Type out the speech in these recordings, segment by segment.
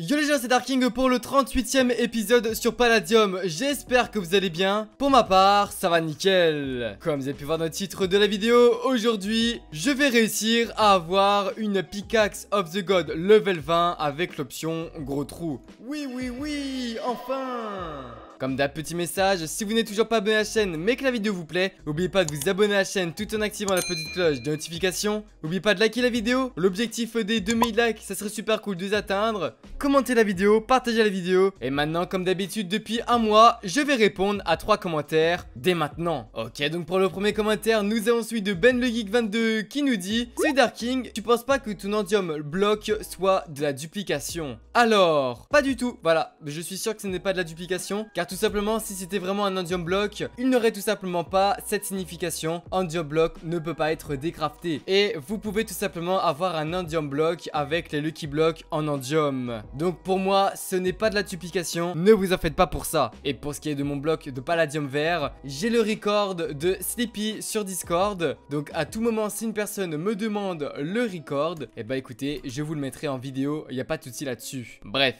Yo les gens c'est Darking pour le 38ème épisode sur Palladium J'espère que vous allez bien Pour ma part ça va nickel Comme vous avez pu voir dans le titre de la vidéo Aujourd'hui je vais réussir à avoir une pickaxe of the god level 20 Avec l'option gros trou Oui oui oui enfin comme d'un petit message, si vous n'êtes toujours pas abonné à la chaîne mais que la vidéo vous plaît, n'oubliez pas de vous abonner à la chaîne tout en activant la petite cloche de notification. N'oubliez pas de liker la vidéo, l'objectif des 2000 likes, ça serait super cool de les atteindre. Commentez la vidéo, partagez la vidéo. Et maintenant, comme d'habitude depuis un mois, je vais répondre à trois commentaires dès maintenant. Ok, donc pour le premier commentaire, nous avons celui de Ben 22 qui nous dit C'est Darking, tu penses pas que ton endium bloc soit de la duplication Alors, pas du tout, voilà, je suis sûr que ce n'est pas de la duplication, car tout simplement si c'était vraiment un endium block, il n'aurait tout simplement pas cette signification. Endium block ne peut pas être décrafté. Et vous pouvez tout simplement avoir un endium block avec les lucky blocks en endium. Donc pour moi, ce n'est pas de la duplication, ne vous en faites pas pour ça. Et pour ce qui est de mon bloc de palladium vert, j'ai le record de Sleepy sur Discord. Donc à tout moment, si une personne me demande le record, et eh bah écoutez, je vous le mettrai en vidéo, il n'y a pas de souci là-dessus. Bref.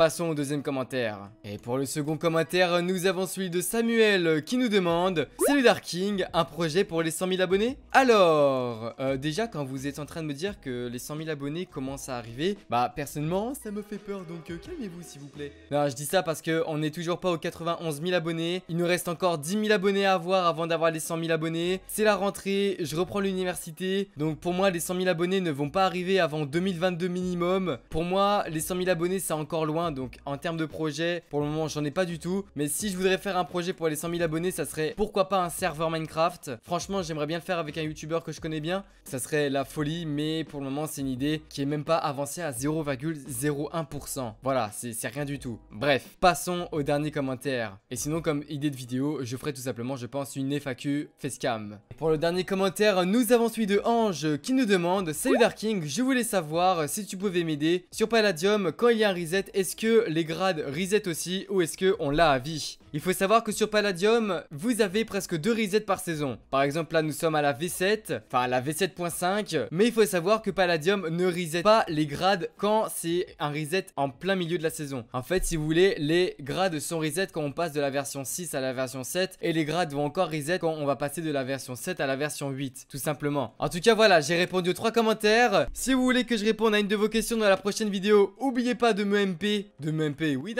Passons au deuxième commentaire. Et pour le second commentaire, nous avons celui de Samuel qui nous demande « Salut King, un projet pour les 100 000 abonnés ?» Alors, euh, déjà quand vous êtes en train de me dire que les 100 000 abonnés commencent à arriver, bah personnellement ça me fait peur donc euh, calmez-vous s'il vous plaît. Non, je dis ça parce que on n'est toujours pas aux 91 000 abonnés, il nous reste encore 10 000 abonnés à avoir avant d'avoir les 100 000 abonnés, c'est la rentrée, je reprends l'université, donc pour moi les 100 000 abonnés ne vont pas arriver avant 2022 minimum. Pour moi, les 100 000 abonnés c'est encore loin donc en termes de projet, pour le moment j'en ai pas du tout. Mais si je voudrais faire un projet pour les 100 000 abonnés, ça serait pourquoi pas un serveur Minecraft. Franchement j'aimerais bien le faire avec un youtubeur que je connais bien. Ça serait la folie, mais pour le moment c'est une idée qui est même pas avancée à 0,01%. Voilà, c'est rien du tout. Bref, passons au dernier commentaire. Et sinon comme idée de vidéo, je ferai tout simplement je pense une FAQ facecam. Pour le dernier commentaire, nous avons celui de Ange qui nous demande Salut King, je voulais savoir si tu pouvais m'aider sur Palladium quand il y a un reset, est-ce que les grades reset aussi ou est-ce qu'on l'a à vie il faut savoir que sur Palladium, vous avez presque deux resets par saison. Par exemple là nous sommes à la V7, enfin à la V7.5, mais il faut savoir que Palladium ne reset pas les grades quand c'est un reset en plein milieu de la saison. En fait si vous voulez, les grades sont reset quand on passe de la version 6 à la version 7 et les grades vont encore reset quand on va passer de la version 7 à la version 8, tout simplement. En tout cas voilà, j'ai répondu aux trois commentaires. Si vous voulez que je réponde à une de vos questions dans la prochaine vidéo, oubliez pas de me MP, de me MP, oui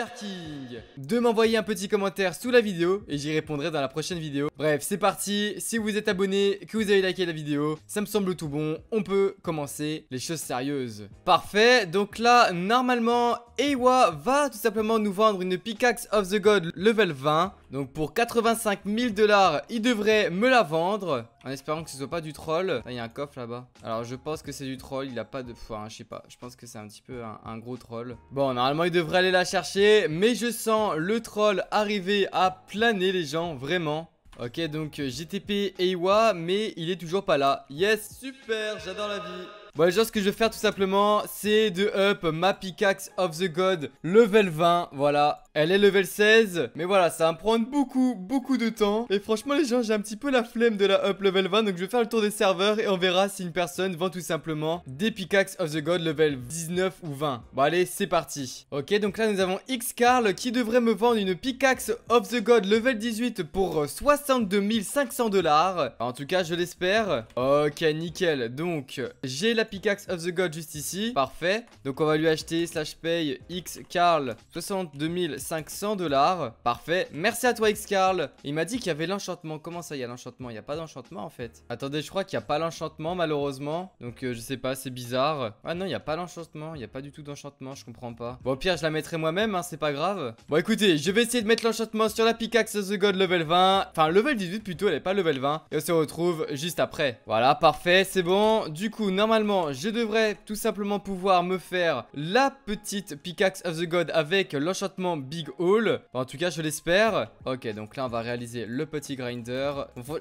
de m'envoyer un petit commentaire sous la vidéo et j'y répondrai dans la prochaine vidéo. Bref, c'est parti. Si vous êtes abonné, que vous avez liké la vidéo, ça me semble tout bon. On peut commencer les choses sérieuses. Parfait. Donc là, normalement, Ewa va tout simplement nous vendre une Pickaxe of the God level 20. Donc pour 85 000 dollars, il devrait me la vendre. En espérant que ce soit pas du troll. Ah, il y a un coffre là-bas. Alors je pense que c'est du troll. Il a pas de... Enfin, je sais pas. Je pense que c'est un petit peu un, gros troll. Bon, normalement il devrait aller la chercher. Mais je sens le troll arriver à planer les gens. Vraiment. Ok, donc euh, GTP Ewa. Mais il est toujours pas là. Yes, super. J'adore la vie. Bon, gens ce que je vais faire tout simplement, c'est de up ma pickaxe of the god level 20. Voilà, elle est level 16. Mais voilà, ça va me prendre beaucoup, beaucoup de temps. Et franchement, les gens, j'ai un petit peu la flemme de la up level 20. Donc, je vais faire le tour des serveurs et on verra si une personne vend tout simplement des pickaxe of the god level 19 ou 20. Bon, allez, c'est parti. Ok, donc là, nous avons X-Carl qui devrait me vendre une pickaxe of the god level 18 pour 62 euh, 500 dollars. En tout cas, je l'espère. Ok, nickel. Donc, j'ai la pickaxe of the god juste ici. Parfait. Donc on va lui acheter slash pay X Carl 62 500 dollars. Parfait. Merci à toi X Carl. Il m'a dit qu'il y avait l'enchantement. Comment ça il y a l'enchantement Il n'y a pas d'enchantement en fait. Attendez, je crois qu'il n'y a pas l'enchantement malheureusement. Donc euh, je sais pas, c'est bizarre. Ah non, il n'y a pas l'enchantement. Il n'y a pas du tout d'enchantement, je comprends pas. Bon, au pire, je la mettrai moi-même, hein, c'est pas grave. Bon, écoutez, je vais essayer de mettre l'enchantement sur la pickaxe of the god level 20. Enfin, level 18 plutôt, elle est pas level 20. Et on se retrouve juste après. Voilà, parfait, c'est bon. Du coup, normalement je devrais tout simplement pouvoir me faire la petite Pickaxe of the God avec l'enchantement Big hole en tout cas, je l'espère. Ok, donc là, on va réaliser le petit grinder.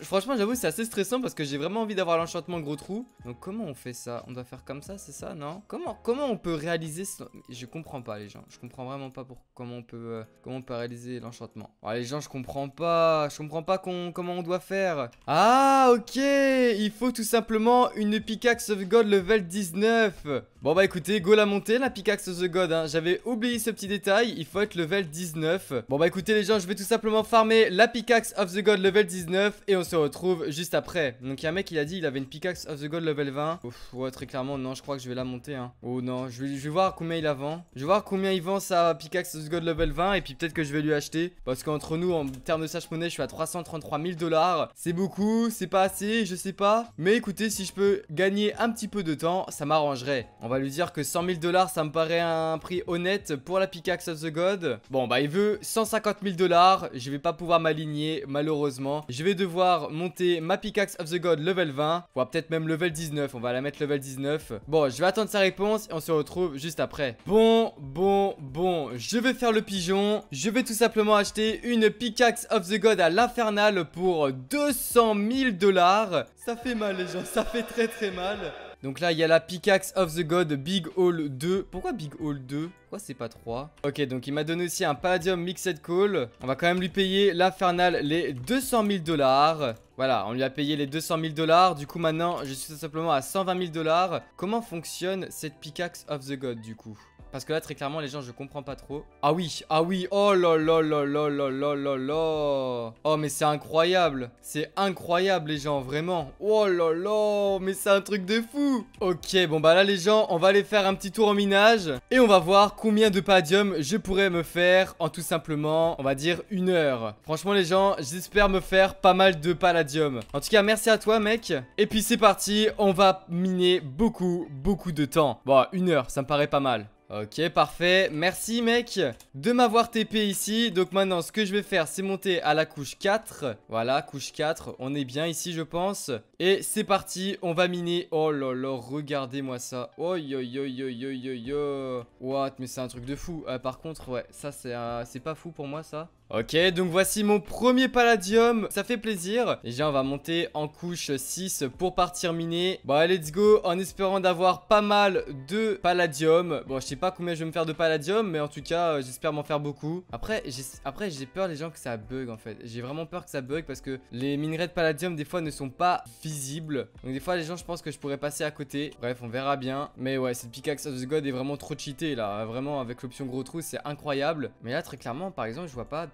franchement, j'avoue, c'est assez stressant parce que j'ai vraiment envie d'avoir l'enchantement gros trou. Donc, comment on fait ça On doit faire comme ça, c'est ça, non comment, comment on peut réaliser... Je comprends pas, les gens. Je comprends vraiment pas pour comment on peut, euh, comment on peut réaliser l'enchantement. les gens, je comprends pas. Je comprends pas comment on doit faire. Ah, ok Il faut tout simplement une Pickaxe of God le level 19 Bon bah écoutez, go la monter la pickaxe of The God, hein. j'avais oublié ce petit détail, il faut être level 19. Bon bah écoutez les gens, je vais tout simplement farmer la pickaxe of the God level 19 et on se retrouve juste après. Donc il y a un mec, il a dit il avait une pickaxe of the God level 20. Ouf, ouais très clairement, non je crois que je vais la monter. Hein. Oh non, je vais, voir combien il la vend. Je vais voir combien il vend sa pickaxe of the God level 20 et puis peut-être que je vais lui acheter. Parce qu'entre nous, en termes de sage monnaie, je suis à 333 000 dollars. C'est beaucoup, c'est pas assez, je sais pas. Mais écoutez, si je peux gagner un petit peu de temps, ça m'arrangerait. On va lui dire que 100 000 dollars, ça me paraît un prix honnête pour la Pickaxe of the God. Bon, bah, il veut 150 000 dollars. Je vais pas pouvoir m'aligner, malheureusement. Je vais devoir monter ma Pickaxe of the God level 20. Ou peut-être même level 19. On va la mettre level 19. Bon, je vais attendre sa réponse et on se retrouve juste après. Bon, bon, bon. Je vais faire le pigeon. Je vais tout simplement acheter une Pickaxe of the God à l'infernal pour 200 000 dollars. Ça fait mal, les gens. Ça fait très, très mal. Donc là, il y a la Pickaxe of the God Big Hall 2. Pourquoi Big Hall 2 Pourquoi c'est pas 3 Ok, donc il m'a donné aussi un Palladium Mixed Call. On va quand même lui payer l'Infernal les 200 000 dollars. Voilà, on lui a payé les 200 000 dollars. Du coup, maintenant, je suis tout simplement à 120 000 dollars. Comment fonctionne cette Pickaxe of the God, du coup parce que là, très clairement, les gens, je comprends pas trop. Ah oui, ah oui, oh là là là là là là là Oh, mais c'est incroyable. C'est incroyable, les gens, vraiment. Oh là là, mais c'est un truc de fou. Ok, bon bah là, les gens, on va aller faire un petit tour en minage. Et on va voir combien de padium je pourrais me faire en tout simplement, on va dire, une heure. Franchement, les gens, j'espère me faire pas mal de palladium. En tout cas, merci à toi, mec. Et puis, c'est parti, on va miner beaucoup, beaucoup de temps. Bon, une heure, ça me paraît pas mal. Ok, parfait. Merci, mec, de m'avoir TP ici. Donc maintenant, ce que je vais faire, c'est monter à la couche 4. Voilà, couche 4. On est bien ici, je pense. Et c'est parti, on va miner. Oh là là, regardez-moi ça. Oh yo yo yo yo yo yo. What, mais c'est un truc de fou. Euh, par contre, ouais, ça, euh, c'est pas fou pour moi, ça. Ok, donc voici mon premier palladium, ça fait plaisir. Déjà, on va monter en couche 6 pour partir miner. Bon, let's go, en espérant d'avoir pas mal de palladium. Bon, je sais pas combien je vais me faire de palladium, mais en tout cas, euh, j'espère m'en faire beaucoup. Après, j'ai peur les gens que ça bug en fait. J'ai vraiment peur que ça bug parce que les minerais de palladium des fois ne sont pas visibles. Donc des fois, les gens, je pense que je pourrais passer à côté. Bref, on verra bien. Mais ouais, cette pickaxe of the god est vraiment trop cheatée là. Vraiment, avec l'option gros trou, c'est incroyable. Mais là, très clairement, par exemple, je vois pas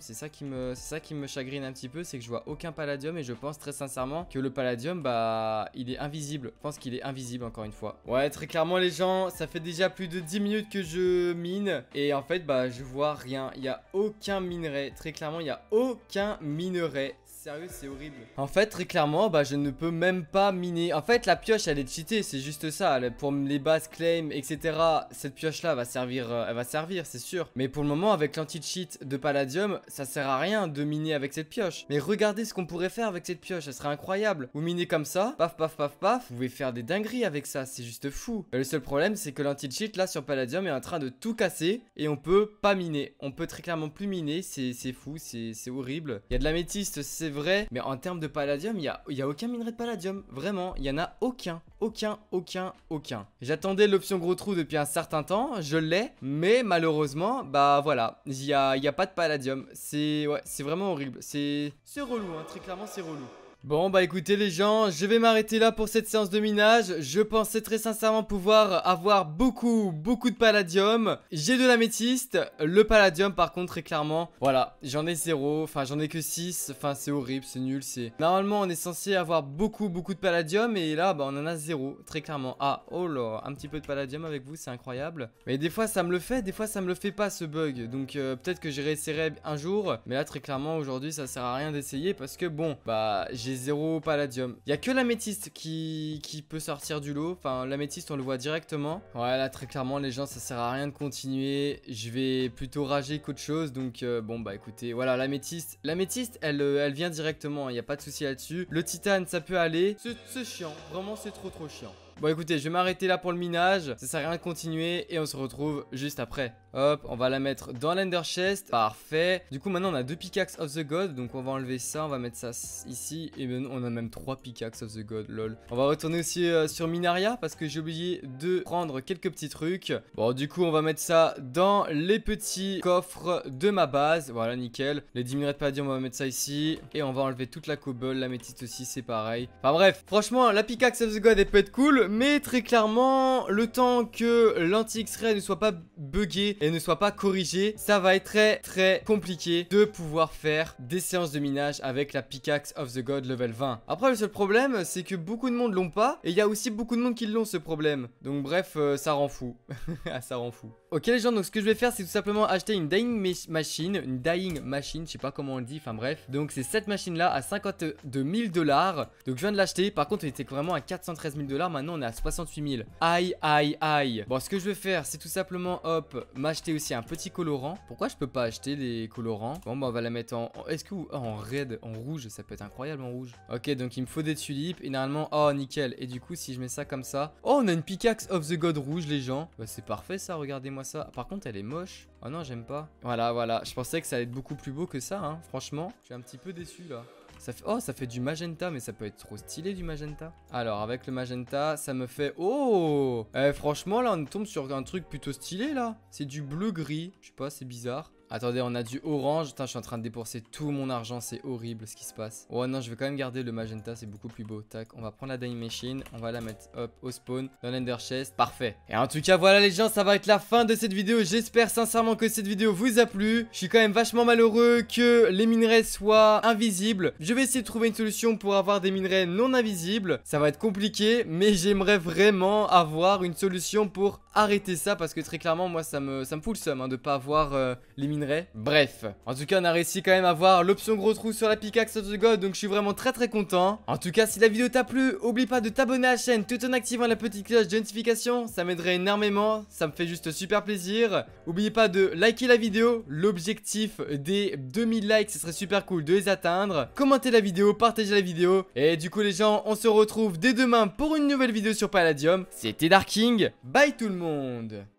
c'est ça qui me ça qui me chagrine un petit peu, c'est que je vois aucun palladium et je pense très sincèrement que le palladium, bah, il est invisible. Je pense qu'il est invisible encore une fois. Ouais, très clairement les gens, ça fait déjà plus de 10 minutes que je mine et en fait, bah, je vois rien. Il n'y a aucun minerai. Très clairement, il n'y a aucun minerai. Sérieux, c'est horrible. En fait, très clairement, bah, je ne peux même pas miner. En fait, la pioche, elle est cheatée, c'est juste ça. Pour les bases claim, etc., cette pioche-là va servir, euh, elle va servir, c'est sûr. Mais pour le moment, avec l'anti-cheat de Palladium, ça sert à rien de miner avec cette pioche. Mais regardez ce qu'on pourrait faire avec cette pioche, ça serait incroyable. Vous miner comme ça, paf, paf, paf, paf, vous pouvez faire des dingueries avec ça, c'est juste fou. le seul problème, c'est que l'anti-cheat, là, sur Palladium, est en train de tout casser et on peut pas miner. On peut très clairement plus miner, c'est fou, c'est horrible. Il y a de la l'améthyste, c'est vrai. Mais en termes de palladium, il n'y a, y a aucun minerai de palladium. Vraiment, il n'y en a aucun. Aucun, aucun, aucun. J'attendais l'option gros trou depuis un certain temps. Je l'ai. Mais malheureusement, bah voilà. Il n'y a, y a pas de palladium. C'est ouais, vraiment horrible. C'est relou, hein, très clairement, c'est relou. Bon bah écoutez les gens, je vais m'arrêter là pour cette séance de minage. Je pensais très sincèrement pouvoir avoir beaucoup, beaucoup de palladium. J'ai de la l'améthyste, le palladium par contre très clairement. Voilà, j'en ai zéro, enfin j'en ai que 6, enfin c'est horrible, c'est nul, c'est... Normalement on est censé avoir beaucoup, beaucoup de palladium et là bah on en a zéro, très clairement. Ah, oh là, un petit peu de palladium avec vous, c'est incroyable. Mais des fois ça me le fait, des fois ça me le fait pas ce bug. Donc euh, peut-être que j'y réessayerai un jour, mais là très clairement aujourd'hui ça sert à rien d'essayer parce que bon, bah j'ai zéro palladium. Il y a que l'améthyste qui, qui peut sortir du lot. Enfin, l'améthyste, on le voit directement. Ouais, là, très clairement, les gens, ça sert à rien de continuer. Je vais plutôt rager qu'autre chose. Donc, euh, bon, bah écoutez, voilà, l'améthyste. L'améthyste, elle, euh, elle vient directement. Il hein, n'y a pas de souci là-dessus. Le titane, ça peut aller. C'est chiant. Vraiment, c'est trop, trop chiant. Bon écoutez, je vais m'arrêter là pour le minage, ça sert à rien de continuer et on se retrouve juste après. Hop, on va la mettre dans l'ender chest, parfait. Du coup maintenant on a deux pickaxes of the god, donc on va enlever ça, on va mettre ça ici et maintenant on a même trois pickaxes of the god, lol. On va retourner aussi euh, sur Minaria parce que j'ai oublié de prendre quelques petits trucs. Bon du coup on va mettre ça dans les petits coffres de ma base, voilà nickel. Les 10 minerais de paddy, on va mettre ça ici et on va enlever toute la cobble, la métite aussi c'est pareil. Enfin bref, franchement la pickaxe of the god elle peut être cool mais très clairement, le temps que l'anti-X-Ray ne soit pas buggé et ne soit pas corrigé, ça va être très très compliqué de pouvoir faire des séances de minage avec la Pickaxe of the God level 20. Après, le seul problème, c'est que beaucoup de monde l'ont pas, et il y a aussi beaucoup de monde qui l'ont ce problème. Donc bref, euh, ça rend fou. Ah, ça rend fou. Ok les gens, donc ce que je vais faire, c'est tout simplement acheter une Dying Machine, une Dying Machine, je sais pas comment on le dit, enfin bref. Donc c'est cette machine-là à 52 000 dollars. Donc je viens de l'acheter, par contre, elle était vraiment à 413 000 dollars, maintenant 68 000. Aïe, aïe, aïe. Bon, ce que je vais faire, c'est tout simplement, hop, m'acheter aussi un petit colorant. Pourquoi je peux pas acheter des colorants Bon, bah, on va la mettre en... Est-ce que... en red, en rouge, ça peut être incroyable en rouge. Ok, donc il me faut des tulipes. Et normalement... Oh, nickel. Et du coup, si je mets ça comme ça... Oh, on a une pickaxe of the god rouge, les gens. Bah, c'est parfait, ça. Regardez-moi ça. Par contre, elle est moche. Oh non, j'aime pas. Voilà, voilà. Je pensais que ça allait être beaucoup plus beau que ça, hein. Franchement, je suis un petit peu déçu, là fait... Oh, ça fait du magenta, mais ça peut être trop stylé du magenta. Alors, avec le magenta, ça me fait... Oh eh, franchement, là, on tombe sur un truc plutôt stylé, là. C'est du bleu-gris. Je sais pas, c'est bizarre. Attendez, on a du orange. Putain, je suis en train de dépenser tout mon argent. C'est horrible ce qui se passe. Oh non, je vais quand même garder le magenta. C'est beaucoup plus beau. Tac, on va prendre la dying machine. On va la mettre hop au spawn dans l'ender chest. Parfait. Et en tout cas, voilà les gens, ça va être la fin de cette vidéo. J'espère sincèrement que cette vidéo vous a plu. Je suis quand même vachement malheureux que les minerais soient invisibles. Je vais essayer de trouver une solution pour avoir des minerais non invisibles. Ça va être compliqué, mais j'aimerais vraiment avoir une solution pour arrêtez ça parce que très clairement moi ça me, ça me fout le seum hein, de pas avoir euh, les minerais. Bref, en tout cas on a réussi quand même à avoir l'option gros trou sur la pickaxe of god donc je suis vraiment très très content. En tout cas si la vidéo t'a plu, oublie pas de t'abonner à la chaîne tout en activant la petite cloche de notification, ça m'aiderait énormément, ça me fait juste super plaisir. Oubliez pas de liker la vidéo, l'objectif des 2000 likes ce serait super cool de les atteindre. commenter la vidéo, partagez la vidéo et du coup les gens on se retrouve dès demain pour une nouvelle vidéo sur Palladium. C'était Darking, bye tout le monde monde.